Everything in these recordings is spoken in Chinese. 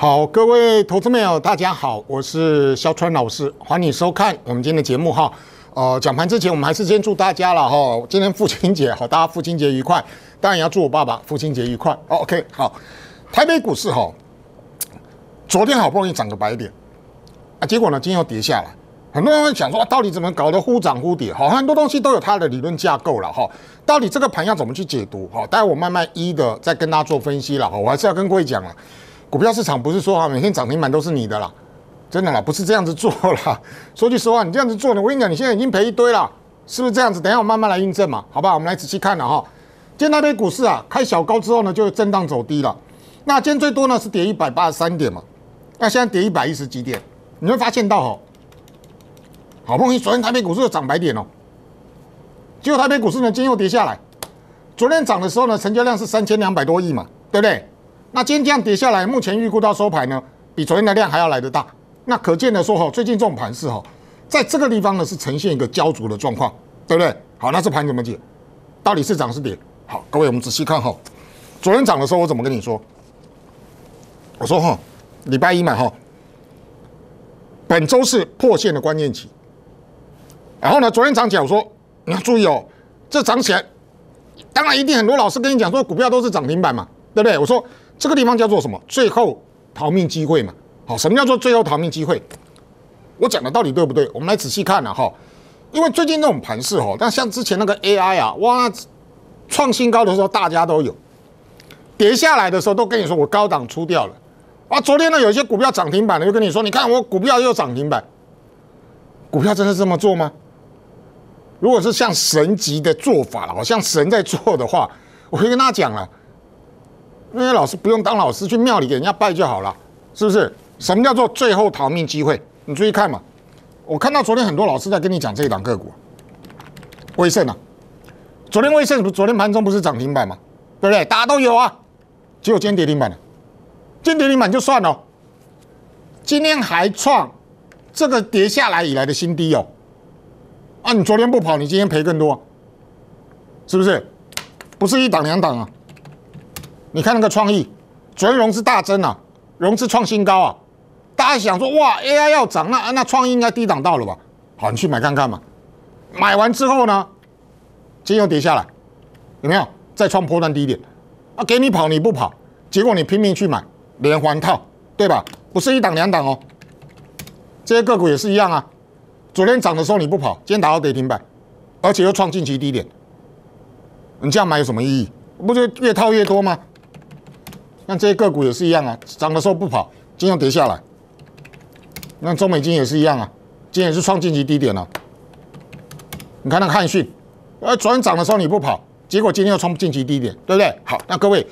好，各位投资朋友，大家好，我是肖川老师，欢迎收看我们今天的节目哈。呃，讲盘之前，我们还是先祝大家了哈，今天父亲节，好，大家父亲节愉快。当然也要祝我爸爸父亲节愉快。OK，好，台北股市哈，昨天好不容易涨个白点啊，结果呢，今天又跌下来。很多人会讲说，到底怎么搞得忽涨忽跌？好，很多东西都有它的理论架构了哈。到底这个盘要怎么去解读？好，待我慢慢一的再跟大家做分析了哈。我还是要跟各位讲了。股票市场不是说哈，每天涨停板都是你的啦，真的啦，不是这样子做啦。说句实话，你这样子做呢，我跟你讲，你现在已经赔一堆了，是不是这样子？等下我慢慢来印证嘛，好吧？我们来仔细看了哈。今天台北股市啊，开小高之后呢，就震荡走低了。那今天最多呢是跌一百八十三点嘛，那现在跌一百一十几点，你会发现到哦，好不容易昨天台北股市又涨百点哦，结果台北股市呢今天又跌下来。昨天涨的时候呢，成交量是三千两百多亿嘛，对不对？那今天这样跌下来，目前预估到收盘呢，比昨天的量还要来的大。那可见的说哈，最近这种盘势哈，在这个地方呢是呈现一个焦灼的状况，对不对？好，那这盘怎么解？到底是涨是跌？好，各位我们仔细看哈，昨天涨的时候我怎么跟你说？我说哈，礼拜一嘛哈，本周是破线的关键期。然后呢，昨天涨起来，我说你要注意哦，这涨起来，当然一定很多老师跟你讲说，股票都是涨停板嘛。对不对？我说这个地方叫做什么？最后逃命机会嘛。好，什么叫做最后逃命机会？我讲的到底对不对？我们来仔细看了哈。因为最近那种盘势哈，但像之前那个 AI 啊，哇，创新高的时候大家都有，跌下来的时候都跟你说我高档出掉了啊。昨天呢，有些股票涨停板的又跟你说，你看我股票又涨停板。股票真的这么做吗？如果是像神级的做法了，像神在做的话，我会跟大家讲了。那些老师不用当老师，去庙里给人家拜就好了，是不是？什么叫做最后逃命机会？你注意看嘛，我看到昨天很多老师在跟你讲这一档个股，威盛啊，昨天威盛昨天盘中不是涨停板吗？对不对？大家都有啊，只有今天跌停板了，跌停板就算了，今天还创这个跌下来以来的新低哦。啊，你昨天不跑，你今天赔更多，是不是？不是一档两档啊。你看那个创意，昨天融资大增啊，融资创新高啊，大家想说哇，AI 要涨，那那创意应该低档到了吧？好，你去买看看嘛。买完之后呢，今天又跌下来，有没有再创破断低点？啊，给你跑你不跑，结果你拼命去买，连环套，对吧？不是一档两档哦。这些个股也是一样啊，昨天涨的时候你不跑，今天打到跌停板，而且又创近期低点，你这样买有什么意义？不就越套越多吗？那这些个股也是一样啊，涨的时候不跑，今天跌下来。那中美金也是一样啊，今天也是创近期低点了。你看那个汉讯，呃，昨天涨的时候你不跑，结果今天又创近期低点，对不对？好，那各位，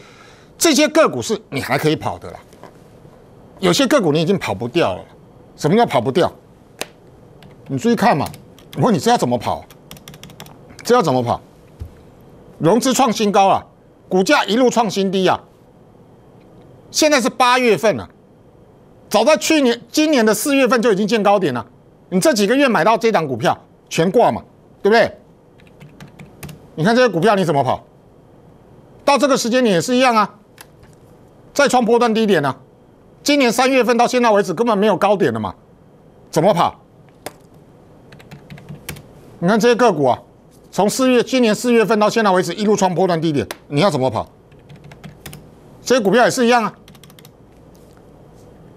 这些个股是你还可以跑的，有些个股你已经跑不掉了。什么叫跑不掉？你注意看嘛，我问你这要怎么跑？这要怎么跑？融资创新高啊，股价一路创新低啊。现在是八月份了，早在去年、今年的四月份就已经见高点了。你这几个月买到这档股票，全挂嘛，对不对？你看这些股票你怎么跑？到这个时间你也是一样啊，再创破断低点呢。今年三月份到现在为止根本没有高点了嘛，怎么跑？你看这些个股啊，从四月今年四月份到现在为止一路创破断低点，你要怎么跑？这些股票也是一样啊，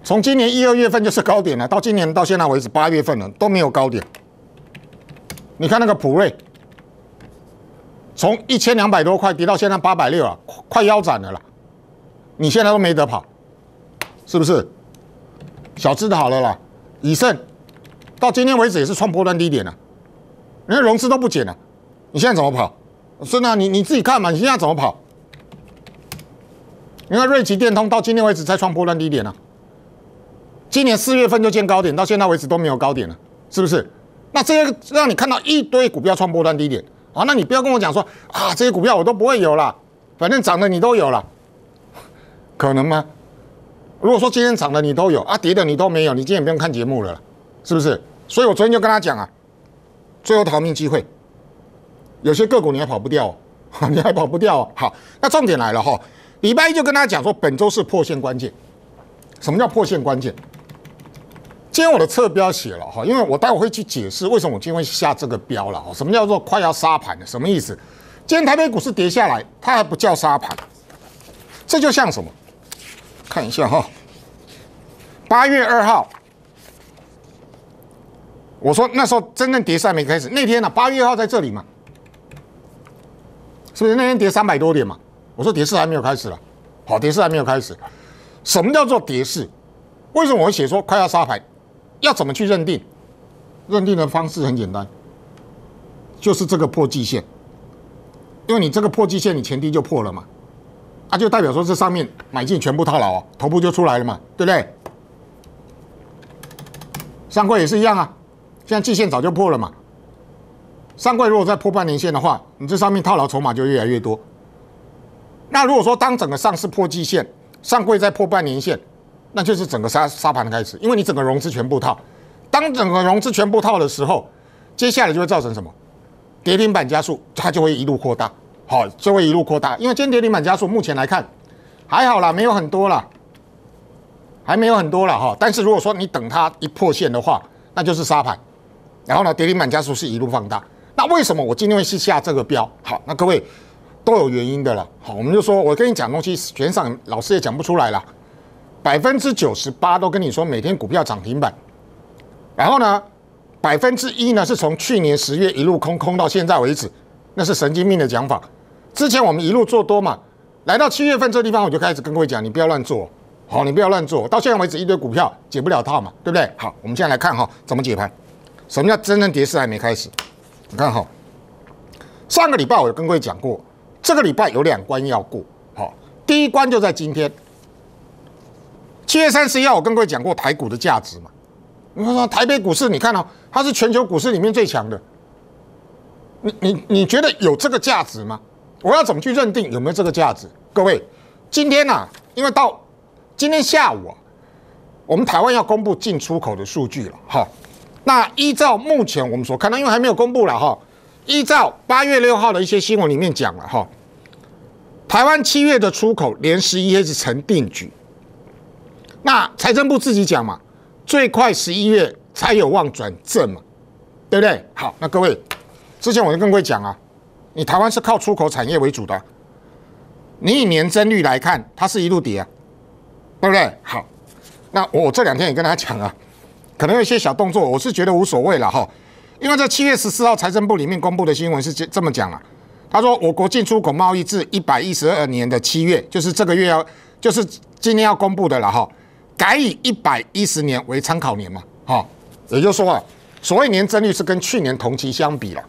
从今年一二月份就是高点了，到今年到现在为止八月份了都没有高点。你看那个普瑞，从一千两百多块跌到现在八百六啊，快腰斩了啦！你现在都没得跑，是不是？小资的好了啦，以盛，到今天为止也是创波段低点了，连融资都不减了，你现在怎么跑？孙啊，你你自己看嘛，你现在怎么跑？你看瑞奇电通到今天为止才创波段低点啊，今年四月份就见高点，到现在为止都没有高点了，是不是？那这些让你看到一堆股票创波段低点啊，那你不要跟我讲说啊，这些股票我都不会有了，反正涨的你都有了，可能吗？如果说今天涨的你都有啊，跌的你都没有，你今天不用看节目了，是不是？所以我昨天就跟他讲啊，最后逃命机会，有些个股你还跑不掉，你还跑不掉。好，那重点来了哈。礼拜一就跟大家讲说，本周是破线关键。什么叫破线关键？今天我的侧标写了哈，因为我待会会去解释为什么我今天会下这个标了哈。什么叫做快要杀盘的？什么意思？今天台北股市跌下来，它还不叫杀盘，这就像什么？看一下哈，八月二号，我说那时候真正跌势还没开始，那天呢？八月二号在这里嘛，是不是那天跌三百多点嘛？我说跌势还没有开始了，好，跌势还没有开始。什么叫做跌势？为什么我写说快要杀盘？要怎么去认定？认定的方式很简单，就是这个破季线。因为你这个破季线，你前低就破了嘛，啊，就代表说这上面买进全部套牢，头部就出来了嘛，对不对？三柜也是一样啊，现在季线早就破了嘛。三柜如果再破半年线的话，你这上面套牢筹码就越来越多。那如果说当整个上市破季线，上柜再破半年线，那就是整个沙沙盘的开始。因为你整个融资全部套，当整个融资全部套的时候，接下来就会造成什么？跌停板加速，它就会一路扩大，好，就会一路扩大。因为今天跌停板加速，目前来看还好啦，没有很多啦，还没有很多了哈。但是如果说你等它一破线的话，那就是沙盘。然后呢，跌停板加速是一路放大。那为什么我今天会去下这个标？好，那各位。都有原因的了，好，我们就说，我跟你讲东西，悬赏老师也讲不出来了，百分之九十八都跟你说每天股票涨停板，然后呢，百分之一呢是从去年十月一路空空到现在为止，那是神经病的讲法。之前我们一路做多嘛，来到七月份这地方我就开始跟各位讲，你不要乱做，好，你不要乱做，到现在为止一堆股票解不了套嘛，对不对？好，我们现在来看哈，怎么解盘？什么叫真正跌势还没开始？你看哈，上个礼拜我跟各位讲过。这个礼拜有两关要过，好，第一关就在今天，七月三十一号，我跟各位讲过台股的价值嘛，你说台北股市，你看哦，它是全球股市里面最强的，你你你觉得有这个价值吗？我要怎么去认定有没有这个价值？各位，今天啊，因为到今天下午，我们台湾要公布进出口的数据了，好，那依照目前我们所看到，因为还没有公布了哈。依照八月六号的一些新闻里面讲了哈，台湾七月的出口连十一月成定局。那财政部自己讲嘛，最快十一月才有望转正嘛，对不对？好，那各位，之前我就更会讲啊，你台湾是靠出口产业为主的，你以年增率来看，它是一路跌啊，对不对？好，那我这两天也跟大家讲啊，可能有一些小动作，我是觉得无所谓了哈。因为在七月十四号，财政部里面公布的新闻是这这么讲了，他说我国进出口贸易至一百一十二年的七月，就是这个月要，就是今天要公布的了哈，改以一百一十年为参考年嘛，哈，也就是说啊，所谓年增率是跟去年同期相比了，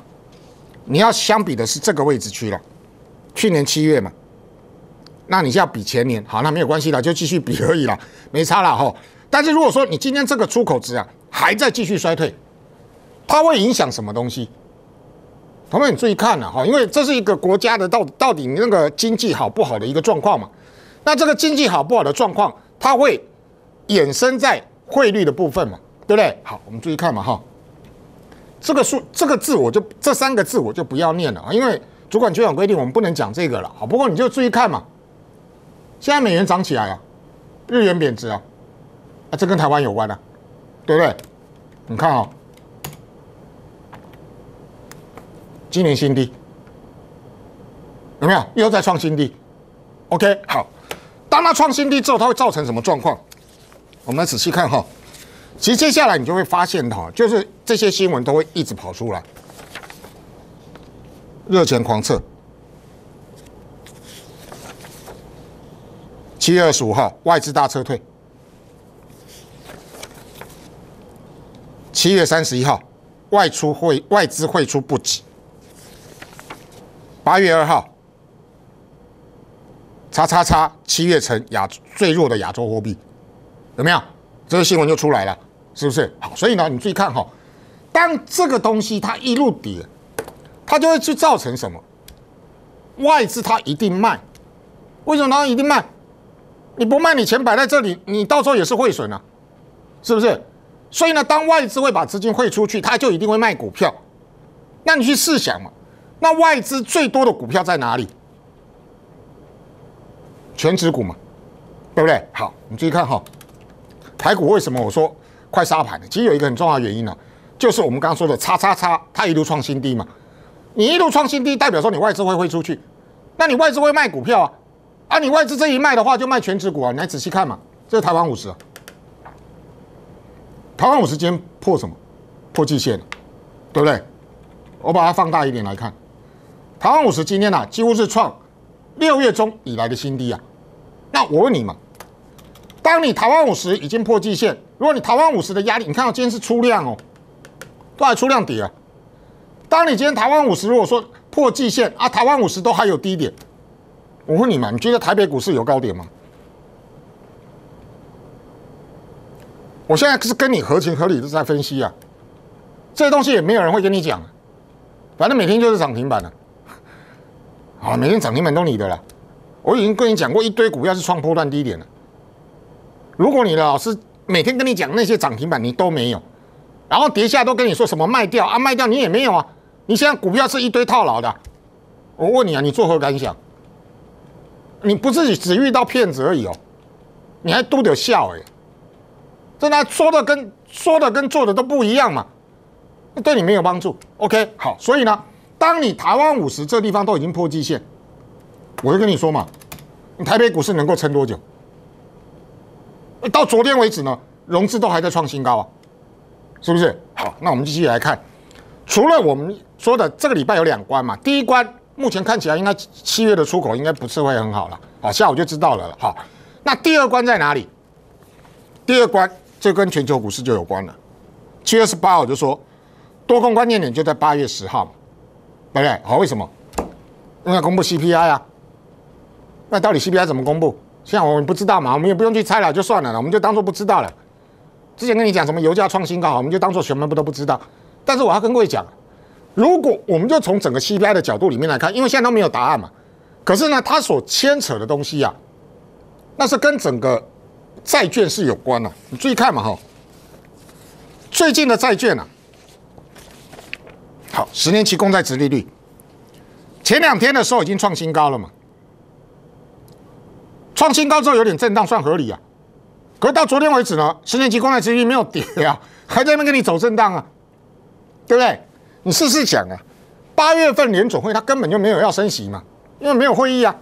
你要相比的是这个位置区了，去年七月嘛，那你是要比前年，好，那没有关系了，就继续比可以了，没差了哈，但是如果说你今天这个出口值啊，还在继续衰退。它会影响什么东西？同学们，你注意看呐，哈，因为这是一个国家的到到底那个经济好不好的一个状况嘛。那这个经济好不好的状况，它会衍生在汇率的部分嘛，对不对？好，我们注意看嘛，哈，这个数这个字我就这三个字我就不要念了啊，因为主管机关规定我们不能讲这个了。好，不过你就注意看嘛，现在美元涨起来啊，日元贬值啊，啊，这跟台湾有关啊，对不对？你看啊。今年新低，有没有又在创新低？OK，好。当它创新低之后，它会造成什么状况？我们仔细看哈。其实接下来你就会发现哈，就是这些新闻都会一直跑出来，热钱狂撤。七月二十五号，外资大撤退。七月三十一号，外出汇外资汇出不止。八月二号，叉叉叉，七月成亚最弱的亚洲货币，怎么样？这个新闻就出来了，是不是？好，所以呢，你注意看哈，当这个东西它一路跌，它就会去造成什么？外资它一定卖，为什么它一定卖？你不卖，你钱摆在这里，你到时候也是汇损啊，是不是？所以呢，当外资会把资金汇出去，它就一定会卖股票。那你去试想嘛。那外资最多的股票在哪里？全指股嘛，对不对？好，你注意看哈，排骨为什么我说快杀盘呢？其实有一个很重要的原因呢，就是我们刚刚说的叉叉叉，它一路创新低嘛。你一路创新低，代表说你外资会挥出去，那你外资会卖股票啊？啊，你外资这一卖的话，就卖全指股啊。你来仔细看嘛，这是台湾五十。台湾五十今天破什么？破季线，对不对？我把它放大一点来看。台湾五十今天啊，几乎是创六月中以来的新低啊。那我问你嘛，当你台湾五十已经破季线，如果你台湾五十的压力，你看到今天是出量哦，都还出量底啊。当你今天台湾五十如果说破季线啊，台湾五十都还有低点。我问你嘛，你觉得台北股市有高点吗？我现在是跟你合情合理的在分析啊，这东西也没有人会跟你讲，反正每天就是涨停板了。啊，每天涨停板都你的了，我已经跟你讲过一堆股，票是创破断低点了。如果你的老师每天跟你讲那些涨停板，你都没有，然后跌下都跟你说什么卖掉啊卖掉，你也没有啊。你现在股票是一堆套牢的，我问你啊，你作何感想？你不是只遇到骗子而已哦，你还都得笑哎，这那说的跟说的跟做的都不一样嘛，那对你没有帮助。OK，好，所以呢？当你台湾五十这地方都已经破基线，我就跟你说嘛，你台北股市能够撑多久？到昨天为止呢，融资都还在创新高啊，是不是？好，那我们继续来看，除了我们说的这个礼拜有两关嘛，第一关目前看起来应该七月的出口应该不是会很好了，好，下午就知道了。好，那第二关在哪里？第二关就跟全球股市就有关了。七月十八号就说多空关键点就在八月十号嘛。对不对？好，为什么？因为公布 CPI 啊，那到底 CPI 怎么公布？现在我们不知道嘛，我们也不用去猜了，就算了了，我们就当做不知道了。之前跟你讲什么油价创新高，我们就当做全部不都不知道。但是我要跟各位讲，如果我们就从整个 CPI 的角度里面来看，因为现在都没有答案嘛，可是呢，它所牵扯的东西呀，那是跟整个债券是有关的。你注意看嘛，哈，最近的债券呢？好，十年期公债值利率，前两天的时候已经创新高了嘛，创新高之后有点震荡，算合理啊。可是到昨天为止呢，十年期公债值利率没有跌啊，还在那边跟你走震荡啊，对不对？你试试想啊，八月份联总会它根本就没有要升息嘛，因为没有会议啊，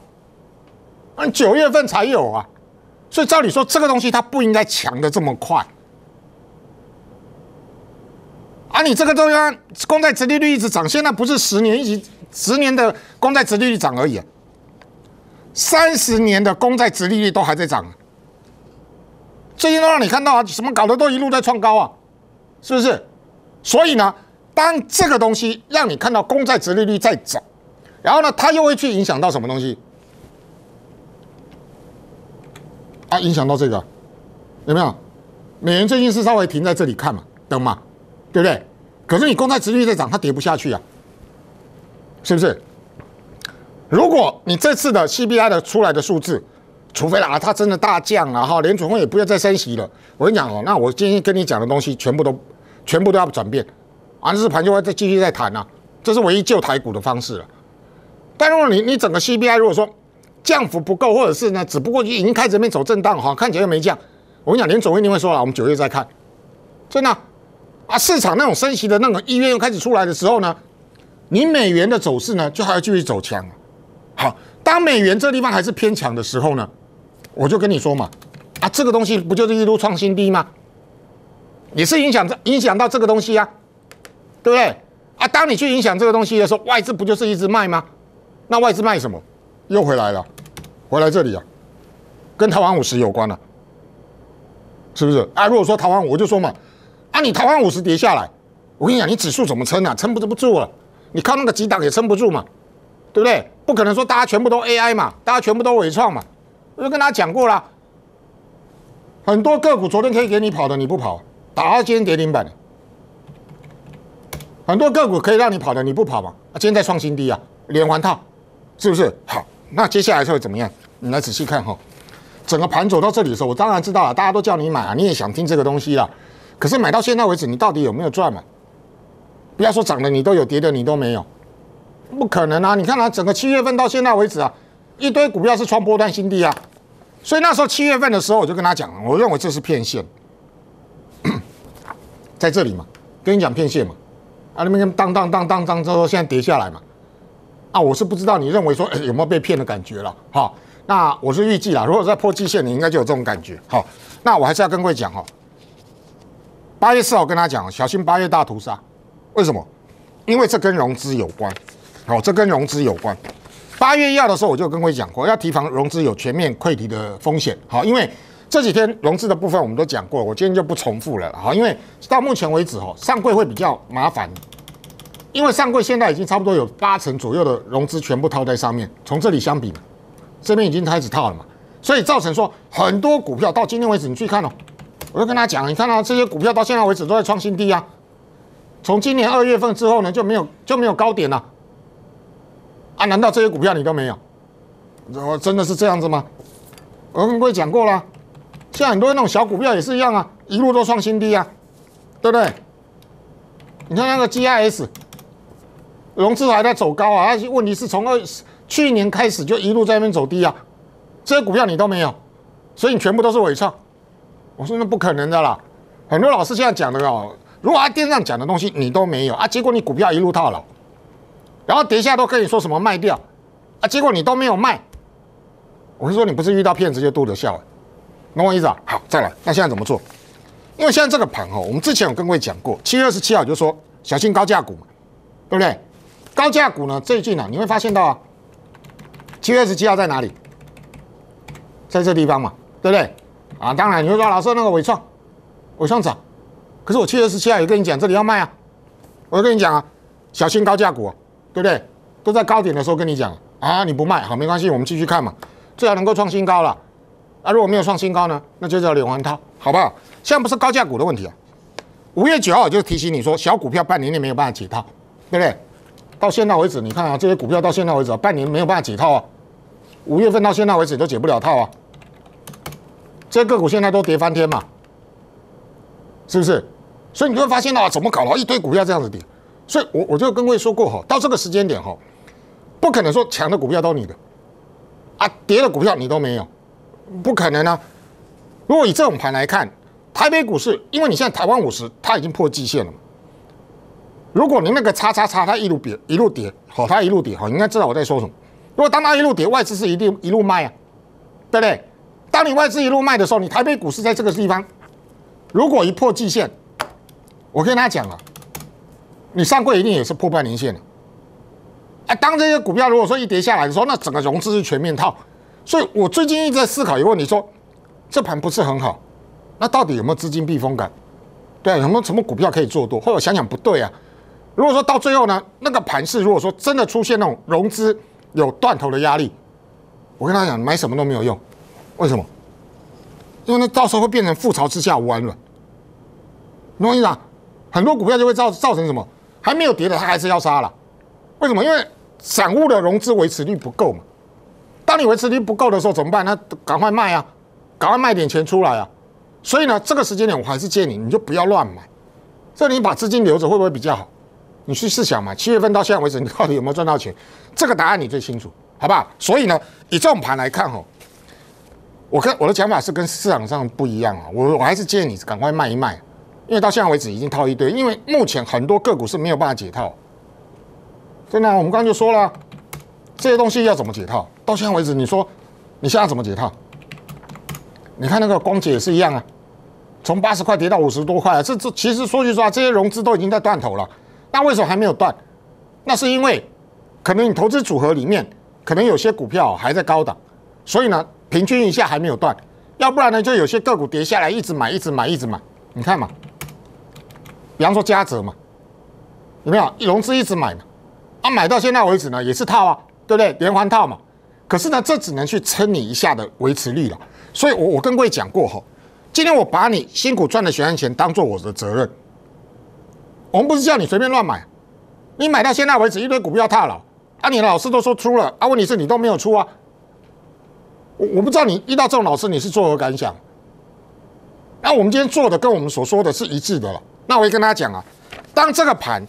嗯，九月份才有啊，所以照理说这个东西它不应该强的这么快。啊，你这个都要公债殖利率一直涨，现在不是十年一直十年的公债殖利率涨而已啊，三十年的公债殖利率都还在涨啊。最近都让你看到啊，什么搞得都一路在创高啊，是不是？所以呢，当这个东西让你看到公债殖利率在涨，然后呢，它又会去影响到什么东西？啊，影响到这个有没有？美元最近是稍微停在这里看嘛，懂吗？对不对？可是你公债持续在涨，它跌不下去啊，是不是？如果你这次的 CPI 的出来的数字，除非啊，它真的大降，然后连总汇也不要再升息了，我跟你讲哦，那我今天跟你讲的东西全部都，全部都要转变，啊，这盘就会再继续再谈啊，这是唯一救台股的方式了。但如果你你整个 CPI 如果说降幅不够，或者是呢，只不过已经开始没走震荡，哈，看起来没降，我跟你讲，连总一定会说了，我们九月再看，真的。啊，市场那种升息的那个意愿又开始出来的时候呢，你美元的走势呢就还要继续走强好，当美元这地方还是偏强的时候呢，我就跟你说嘛，啊，这个东西不就是一路创新低吗？也是影响这影响到这个东西啊，对不对？啊，当你去影响这个东西的时候，外资不就是一直卖吗？那外资卖什么？又回来了，回来这里啊，跟台湾五十有关了，是不是？啊，如果说台湾我就说嘛。那你台湾五十跌下来，我跟你讲，你指数怎么撑啊？撑不撑不住啊？你靠那个几档也撑不住嘛，对不对？不可能说大家全部都 AI 嘛，大家全部都伪创嘛。我就跟大家讲过了，很多个股昨天可以给你跑的，你不跑，打到今天跌停板。很多个股可以让你跑的，你不跑嘛？今天在创新低啊，连环套，是不是？好，那接下来会怎么样？你来仔细看哈，整个盘走到这里的时候，我当然知道了，大家都叫你买啊，你也想听这个东西了。可是买到现在为止，你到底有没有赚嘛？不要说涨的，你都有跌的，你都没有，不可能啊！你看啊，整个七月份到现在为止啊，一堆股票是创波段新低啊，所以那时候七月份的时候，我就跟他讲，我认为这是骗线，在这里嘛，跟你讲骗线嘛，啊，那边当当当当当之后，现在跌下来嘛，啊，我是不知道你认为说，有没有被骗的感觉了？哈，那我是预计啦，如果在破季线，你应该就有这种感觉。哈，那我还是要各位讲哦。八月四号，跟他讲，小心八月大屠杀，为什么？因为这跟融资有关，好，这跟融资有关。八月一号的时候，我就跟各位讲过，要提防融资有全面溃堤的风险。好，因为这几天融资的部分我们都讲过，我今天就不重复了。好，因为到目前为止，哈，上柜会比较麻烦，因为上柜现在已经差不多有八成左右的融资全部套在上面，从这里相比，这边已经开始套了嘛，所以造成说很多股票到今天为止，你去看哦。我就跟他讲，你看到这些股票到现在为止都在创新低啊，从今年二月份之后呢就没有就没有高点了啊？难道这些股票你都没有？我真的是这样子吗？我跟各位讲过了，现在很多那种小股票也是一样啊，一路都创新低啊，对不对？你看那个 GIS，融资还在走高啊，些问题是从二去年开始就一路在那边走低啊，这些股票你都没有，所以你全部都是伪创。我说那不可能的啦，很多老师这样讲的哦。如果他电视上讲的东西你都没有啊，结果你股票一路套牢，然后底下都跟你说什么卖掉啊，结果你都没有卖。我是说你不是遇到骗子就都留笑了，懂我意思啊？好，再来，那现在怎么做？因为现在这个盘哦，我们之前有跟各位讲过，七月二十七号就说小心高价股嘛，对不对？高价股呢，最近呢你会发现到啊，七月二十七号在哪里？在这地方嘛，对不对？啊，当然，你说老师那个伟创，伟创涨，可是我七月十七号也跟你讲，这里要卖啊。我跟你讲啊，小心高价股，对不对？都在高点的时候跟你讲啊，你不卖好没关系，我们继续看嘛。最好能够创新高了。啊，如果没有创新高呢，那就叫连环套，好不好？现在不是高价股的问题啊。五月九号就提醒你说，小股票半年内没有办法解套，对不对？到现在为止，你看啊，这些股票到现在为止半年没有办法解套啊。五月份到现在为止都解不了套啊。这些个股现在都跌翻天嘛，是不是？所以你就会发现哦，怎么搞了？一堆股票这样子跌，所以，我我就跟位说过哈，到这个时间点哈，不可能说强的股票都你的，啊，跌的股票你都没有，不可能啊。如果以这种盘来看，台北股市，因为你现在台湾五十它已经破季线了嘛。如果你那个叉叉叉它一路跌一路跌，好，它一路跌好，你应该知道我在说什么。如果当它一路跌，外资是一定一路卖啊，对不对？当你外资一路卖的时候，你台北股市在这个地方，如果一破季线，我跟他讲了，你上柜一定也是破半年线的。哎，当这些股票如果说一跌下来的时候，那整个融资是全面套。所以，我最近一直在思考一个问题：说这盘不是很好，那到底有没有资金避风港？对啊，没有什么股票可以做多？或者想想不对啊，如果说到最后呢，那个盘市如果说真的出现那种融资有断头的压力，我跟他讲买什么都没有用。为什么？因为那到时候会变成覆巢之下无完卵。你放心很多股票就会造造成什么？还没有跌的，它还是要杀了。为什么？因为散户的融资维持率不够嘛。当你维持率不够的时候，怎么办？那赶快卖啊，赶快卖点钱出来啊。所以呢，这个时间点我还是建议你，你就不要乱买。这里把资金留着会不会比较好？你去试想嘛，七月份到现在为止，你到底有没有赚到钱？这个答案你最清楚，好不好？所以呢，以这种盘来看吼。我跟我的想法是跟市场上不一样啊！我我还是建议你赶快卖一卖，因为到现在为止已经套一堆。因为目前很多个股是没有办法解套，真的，我们刚刚就说了，这些东西要怎么解套？到现在为止，你说你现在怎么解套？你看那个光姐也是一样啊，从八十块跌到五十多块啊，这这其实说句实话，这些融资都已经在断头了，那为什么还没有断？那是因为可能你投资组合里面可能有些股票还在高档，所以呢。平均一下还没有断，要不然呢就有些个股跌下来，一直买，一直买，一直买。你看嘛，比方说嘉泽嘛，有没有融资一直买嘛？啊，买到现在为止呢也是套啊，对不对？连环套嘛。可是呢，这只能去撑你一下的维持率了。所以，我我更会讲过吼，今天我把你辛苦赚的血汗钱当做我的责任。我们不是叫你随便乱买，你买到现在为止一堆股票踏牢，啊，你老师都说出了，啊，问题是你都没有出啊。我我不知道你遇到这种老师你是作何感想？那我们今天做的跟我们所说的是一致的了。那我也跟大家讲啊，当这个盘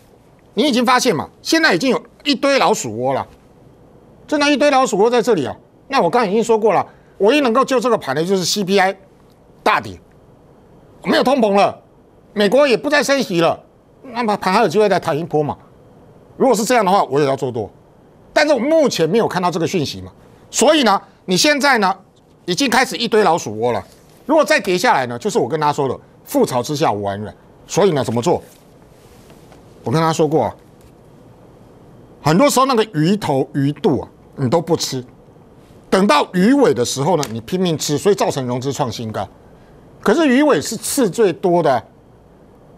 你已经发现嘛，现在已经有一堆老鼠窝了，真的，一堆老鼠窝在这里啊。那我刚已经说过了，唯一能够救这个盘的，就是 CPI 大底，没有通膨了，美国也不再升息了，那么盘还有机会再抬一波嘛？如果是这样的话，我也要做多，但是我目前没有看到这个讯息嘛。所以呢，你现在呢，已经开始一堆老鼠窝了。如果再跌下来呢，就是我跟他说的“覆巢之下无完卵。所以呢，怎么做？我跟他说过，很多时候那个鱼头鱼肚啊，你都不吃，等到鱼尾的时候呢，你拼命吃，所以造成融资创新高。可是鱼尾是刺最多的，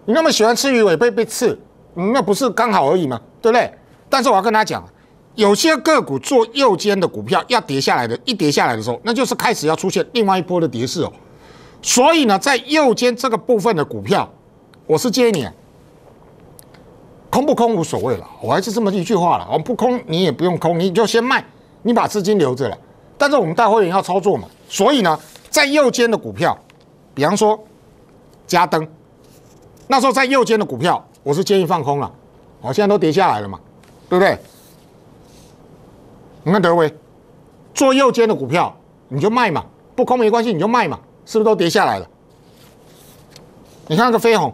你那么喜欢吃鱼尾，被被刺，那不是刚好而已吗？对不对？但是我要跟他讲。有些个股做右肩的股票要跌下来的一跌下来的时候，那就是开始要出现另外一波的跌势哦。所以呢，在右肩这个部分的股票，我是建议你空不空无所谓了，我还是这么一句话了，我不空你也不用空，你就先卖，你把资金留着了。但是我们大会员要操作嘛，所以呢，在右肩的股票，比方说加登，那时候在右肩的股票，我是建议放空了。我现在都跌下来了嘛，对不对？你看德威，做右肩的股票，你就卖嘛，不空没关系，你就卖嘛，是不是都跌下来了？你看那个飞鸿，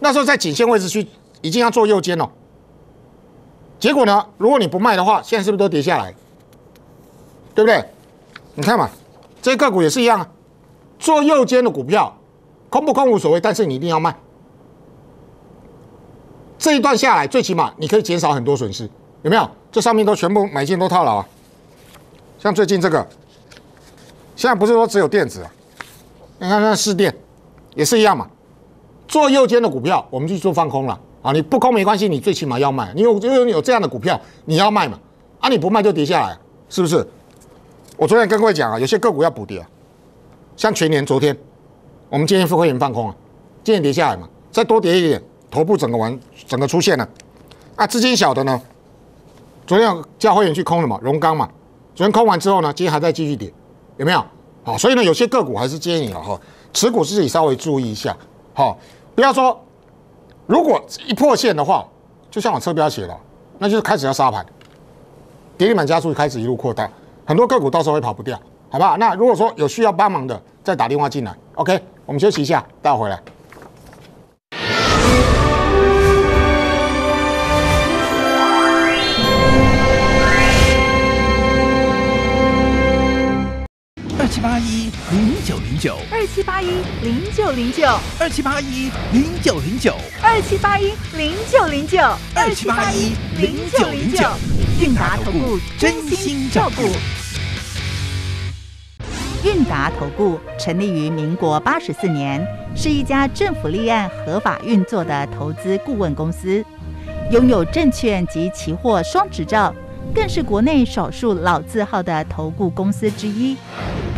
那时候在颈线位置去已经要做右肩了，结果呢，如果你不卖的话，现在是不是都跌下来？对不对？你看嘛，这些个股也是一样啊，做右肩的股票，空不空无所谓，但是你一定要卖，这一段下来，最起码你可以减少很多损失，有没有？这上面都全部买进都套牢，像最近这个，现在不是说只有电子，啊，你看那市电，也是一样嘛。做右肩的股票，我们就做放空了啊！你不空没关系，你最起码要卖，你有因为有这样的股票你要卖嘛。啊，你不卖就跌下来，是不是？我昨天跟各位讲啊，有些个股要补跌啊，像全年昨天，我们今天复贵云放空啊，今天跌下来嘛，再多跌一点，头部整个完整个出现了。啊，资金小的呢？昨天叫会员去空了嘛，融钢嘛。昨天空完之后呢，今天还在继续跌，有没有？好，所以呢，有些个股还是议你了哈。持股自己稍微注意一下，好，不要说如果一破线的话，就像我车标写了，那就是开始要杀盘，跌停板加速开始一路扩大，很多个股到时候会跑不掉，好不好？那如果说有需要帮忙的，再打电话进来。OK，我们休息一下，待会回来。二七八一零九零九，二七八一零九零九，二七八一零九零九，二七八一零九零九，二七八一零九零九。韵达投顾，真心照顾。韵达投顾成立于民国八十四年，是一家政府立案合法运作的投资顾问公司，拥有证券及期货双执照，更是国内少数老字号的投顾公司之一。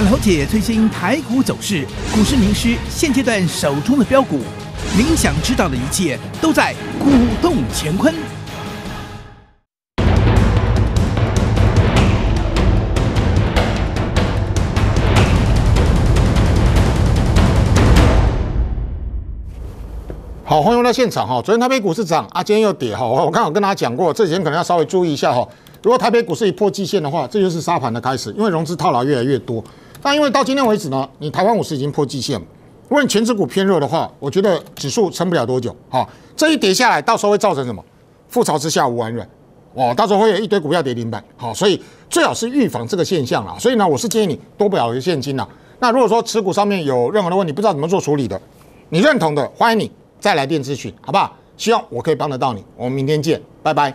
想了解最新台股走势，股市名师现阶段手中的标股，您想知道的一切都在《股动乾坤》。好，欢迎来到现场哈。昨天台北股市涨啊，今天又跌哈。我刚好跟大家讲过，这几天可能要稍微注意一下哈。如果台北股市一破季线的话，这就是杀盘的开始，因为融资套牢越来越多。那因为到今天为止呢，你台湾股市已经破季线了。如果你全指股偏弱的话，我觉得指数撑不了多久啊。这一跌下来，到时候会造成什么？覆巢之下无完卵，哦，到时候会有一堆股票跌停板。好，所以最好是预防这个现象啦。所以呢，我是建议你多不留现金啦。那如果说持股上面有任何的问题，不知道怎么做处理的，你认同的，欢迎你再来电咨询，好不好？希望我可以帮得到你。我们明天见，拜拜。